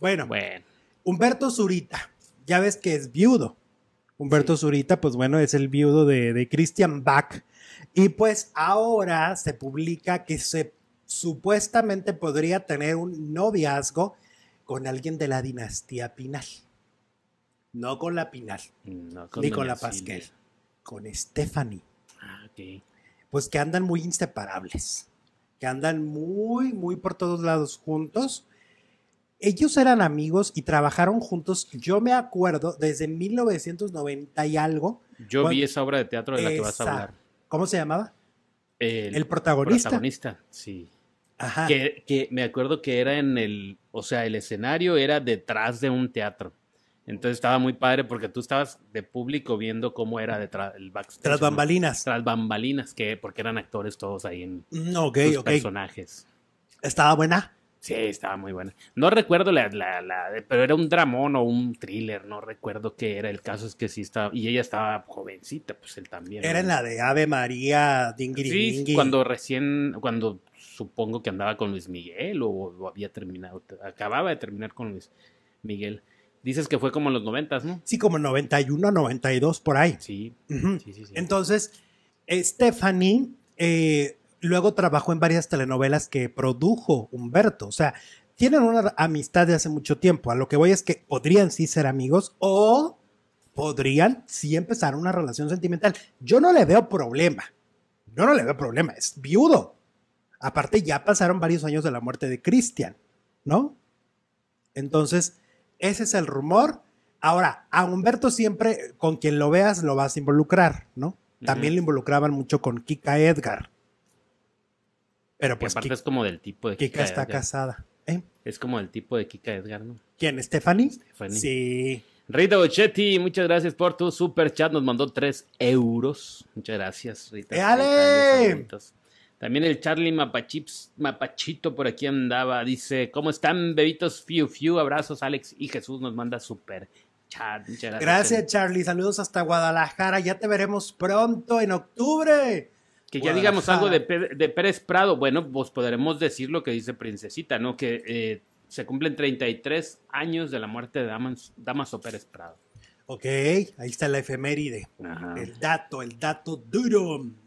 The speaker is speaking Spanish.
Bueno, Humberto Zurita, ya ves que es viudo. Humberto Zurita, pues bueno, es el viudo de, de Christian Bach. Y pues ahora se publica que se supuestamente podría tener un noviazgo con alguien de la dinastía Pinal. No con la Pinal, ni con la Pasquel, con Stephanie. Ah, Pues que andan muy inseparables, que andan muy, muy por todos lados juntos. Ellos eran amigos y trabajaron juntos, yo me acuerdo, desde 1990 y algo. Yo vi esa obra de teatro de la que vas a hablar. ¿Cómo se llamaba? El, protagonista. el protagonista. sí. Ajá. Que, me acuerdo que era en el, o sea, el escenario era detrás de un teatro. Entonces estaba muy padre porque tú estabas de público viendo cómo era detrás del backstage. Tras bambalinas. Tras bambalinas, que porque eran actores todos ahí en mm, okay, personajes. Estaba buena. Sí, estaba muy buena. No recuerdo la, la, la, pero era un dramón o un thriller, no recuerdo qué era. El caso es que sí estaba, y ella estaba jovencita, pues él también. Era en la de Ave María Dingiri. Sí, cuando recién, cuando supongo que andaba con Luis Miguel o, había terminado, acababa de terminar con Luis Miguel. Dices que fue como en los noventas, ¿no? Sí, como 91, 92, por ahí. Sí, sí, sí, sí, Entonces, Stephanie eh, Luego trabajó en varias telenovelas que produjo Humberto. O sea, tienen una amistad de hace mucho tiempo. A lo que voy es que podrían sí ser amigos o podrían sí empezar una relación sentimental. Yo no le veo problema. Yo no le veo problema. Es viudo. Aparte, ya pasaron varios años de la muerte de Cristian, ¿no? Entonces, ese es el rumor. Ahora, a Humberto siempre, con quien lo veas, lo vas a involucrar, ¿no? También lo involucraban mucho con Kika Edgar. Pero pues. aparte es como del tipo de Kika. Kika está casada. ¿eh? Es como del tipo de Kika Edgar, ¿no? ¿Quién? ¿Stephanie? Stephanie. Sí. Rita Bochetti, muchas gracias por tu super chat. Nos mandó tres euros. Muchas gracias, Rita. ¡Ale! También el Charlie Mapachips, Mapachito por aquí andaba. Dice: ¿Cómo están, bebitos? Fiu, fiu. Abrazos, Alex y Jesús. Nos manda super chat. Muchas gracias. Gracias, Charlie. Saludos hasta Guadalajara. Ya te veremos pronto en octubre. Que ya digamos algo de, de, Pérez Prado, bueno, pues podremos decir lo que dice Princesita, ¿no? Que eh, se cumplen 33 años de la muerte de Damas, Damaso Pérez Prado. Ok, ahí está la efeméride. El dato, el dato duro.